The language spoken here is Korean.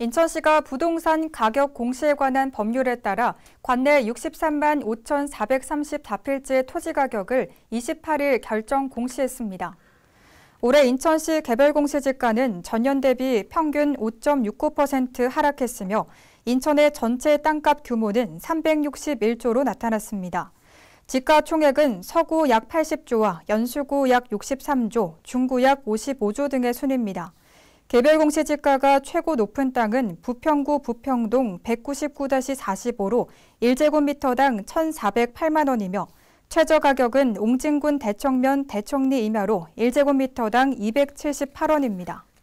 인천시가 부동산 가격 공시에 관한 법률에 따라 관내 63만 5,434필지 의 토지 가격을 28일 결정 공시했습니다. 올해 인천시 개별공시지가는 전년 대비 평균 5.69% 하락했으며 인천의 전체 땅값 규모는 361조로 나타났습니다. 지가 총액은 서구 약 80조와 연수구 약 63조, 중구 약 55조 등의 순입니다. 개별 공시지가가 최고 높은 땅은 부평구 부평동 199-45로 1제곱미터당 1,408만 원이며 최저 가격은 옹진군 대청면 대청리 임야로 1제곱미터당 278원입니다.